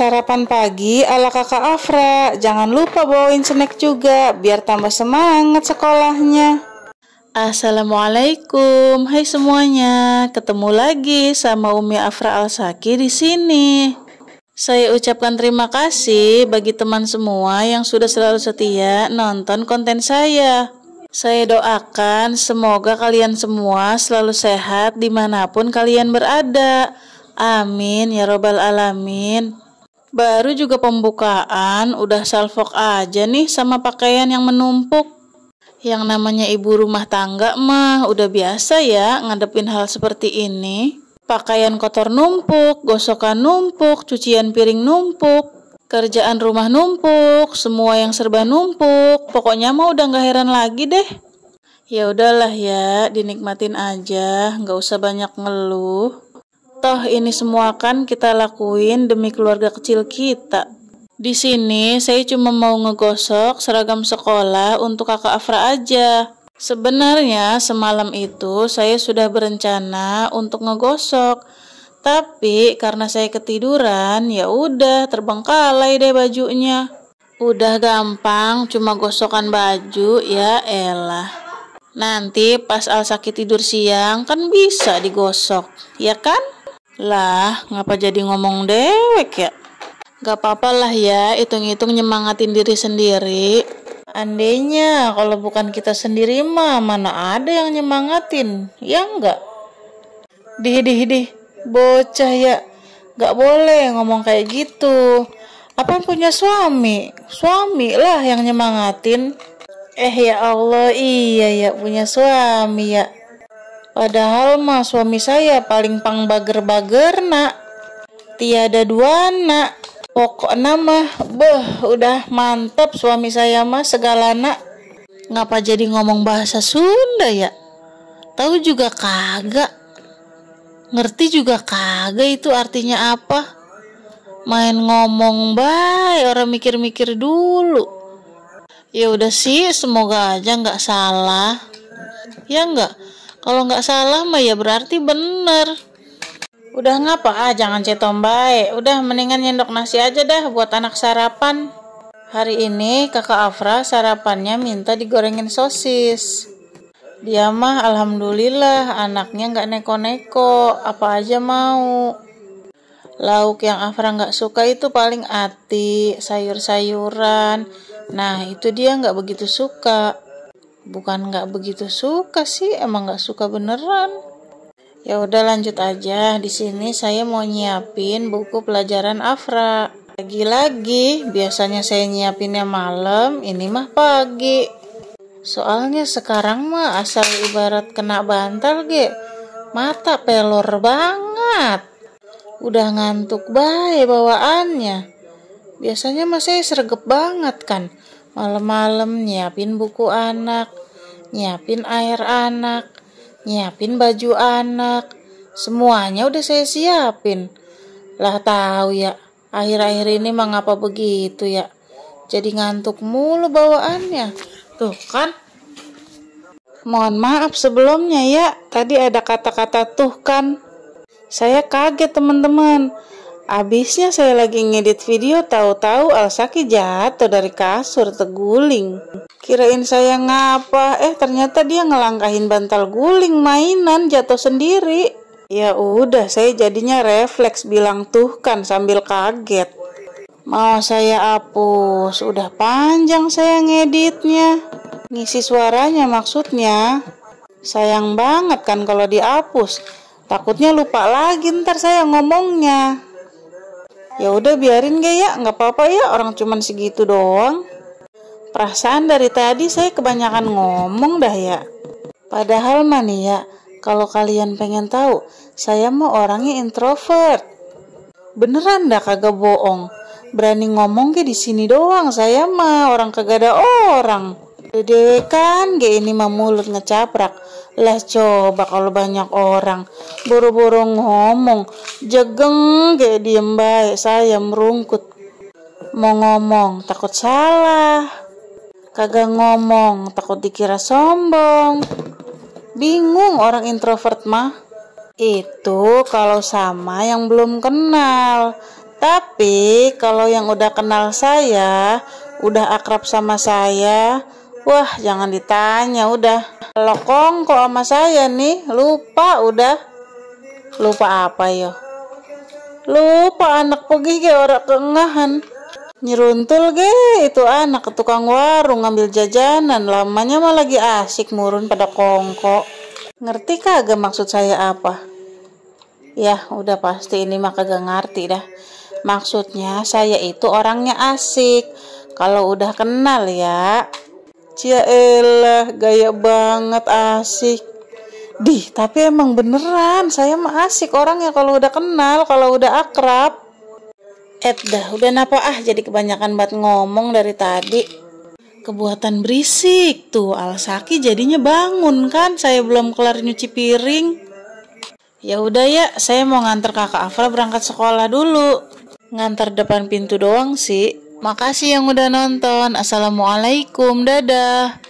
sarapan pagi ala kakak Afra. Jangan lupa bawain snack juga biar tambah semangat sekolahnya. Assalamualaikum, hai semuanya. Ketemu lagi sama Umi Afra Alsaki di sini. Saya ucapkan terima kasih bagi teman semua yang sudah selalu setia nonton konten saya. Saya doakan semoga kalian semua selalu sehat dimanapun kalian berada. Amin ya Robbal 'Alamin. Baru juga pembukaan, udah salfok aja nih sama pakaian yang menumpuk. Yang namanya ibu rumah tangga mah udah biasa ya ngadepin hal seperti ini. Pakaian kotor numpuk, gosokan numpuk, cucian piring numpuk, kerjaan rumah numpuk, semua yang serba numpuk. Pokoknya mah udah nggak heran lagi deh. Ya udahlah ya, dinikmatin aja, nggak usah banyak ngeluh. Toh ini semua kan kita lakuin demi keluarga kecil kita. Di sini saya cuma mau ngegosok seragam sekolah untuk kakak Afra aja. Sebenarnya semalam itu saya sudah berencana untuk ngegosok, tapi karena saya ketiduran ya udah terbengkalai deh bajunya. Udah gampang cuma gosokan baju ya elah. Nanti pas Al sakit tidur siang kan bisa digosok, ya kan? Lah, ngapa jadi ngomong dewek ya? Gak apa-apa lah ya, hitung-hitung nyemangatin diri sendiri. Andainya kalau bukan kita sendiri mah mana ada yang nyemangatin, ya enggak? Dih, dih, dih, bocah ya, gak boleh ngomong kayak gitu. Apa yang punya suami? Suami lah yang nyemangatin. Eh ya Allah, iya ya punya suami ya. Padahal mah suami saya paling pang bager-bager nak. Tiada dua nak. pokok nama, beh, udah mantep suami saya mah segala nak. Ngapa jadi ngomong bahasa Sunda ya? Tahu juga kagak. Ngerti juga kagak itu artinya apa? Main ngomong baik, orang mikir-mikir dulu. Ya udah sih, semoga aja nggak salah. Ya nggak? Kalau nggak salah mah ya berarti bener. Udah ngapa? Ah, jangan cetom baik. Udah mendingan nyendok nasi aja dah buat anak sarapan. Hari ini kakak Afra sarapannya minta digorengin sosis. Dia mah alhamdulillah anaknya nggak neko-neko, apa aja mau. Lauk yang Afra nggak suka itu paling ati, sayur-sayuran. Nah itu dia nggak begitu suka bukan nggak begitu suka sih emang nggak suka beneran ya udah lanjut aja di sini saya mau nyiapin buku pelajaran Afra lagi-lagi biasanya saya nyiapinnya malam ini mah pagi soalnya sekarang mah asal ibarat kena bantal ge mata pelor banget udah ngantuk bae bawaannya biasanya mah saya sergep banget kan Malam-malam nyiapin buku anak, nyiapin air anak, nyiapin baju anak. Semuanya udah saya siapin. Lah tahu ya, akhir-akhir ini mengapa begitu ya? Jadi ngantuk mulu bawaannya. Tuh kan, Mohon maaf sebelumnya ya, tadi ada kata-kata tuh kan. Saya kaget teman-teman. Abisnya saya lagi ngedit video tahu-tahu Alsaki jatuh dari kasur terguling Kirain saya ngapa, eh ternyata dia ngelangkahin bantal guling mainan jatuh sendiri. Ya udah, saya jadinya refleks bilang tuh kan sambil kaget. Mau saya hapus, udah panjang saya ngeditnya. Ngisi suaranya maksudnya. Sayang banget kan kalau dihapus. Takutnya lupa lagi ntar saya ngomongnya. Ya udah biarin gak ya, nggak apa-apa ya, orang cuman segitu doang. Perasaan dari tadi saya kebanyakan ngomong dah ya. Padahal ya kalau kalian pengen tahu, saya mau orangnya introvert. Beneran dah kagak bohong. Berani ngomong ke di sini doang saya mah, orang kagak ada orang dede kan gak ini mah mulut ngecaprak. Lah coba kalau banyak orang buru-buru ngomong, jegeng gak diem baik saya merungkut. Mau ngomong takut salah. Kagak ngomong takut dikira sombong. Bingung orang introvert mah. Itu kalau sama yang belum kenal. Tapi kalau yang udah kenal saya, udah akrab sama saya, Wah, jangan ditanya udah. Lokong kongko sama saya nih, lupa udah. Lupa apa yo? Lupa anak pergi ke orang tengahan, Nyeruntul ge itu anak ke tukang warung ngambil jajanan lamanya mah lagi asik murun pada kongko. Ngerti kagak maksud saya apa? Ya udah pasti ini mah kagak ngerti dah. Maksudnya saya itu orangnya asik. Kalau udah kenal ya. Ciaelah ya gaya banget asik. Dih, tapi emang beneran saya mah asik orang ya kalau udah kenal, kalau udah akrab. Eh, dah, udah napa ah jadi kebanyakan buat ngomong dari tadi. Kebuatan berisik tuh, al-saki. jadinya bangun kan, saya belum kelar nyuci piring. Ya udah ya, saya mau nganter kakak Afra berangkat sekolah dulu. Ngantar depan pintu doang sih, Makasih yang udah nonton. Assalamualaikum. Dadah.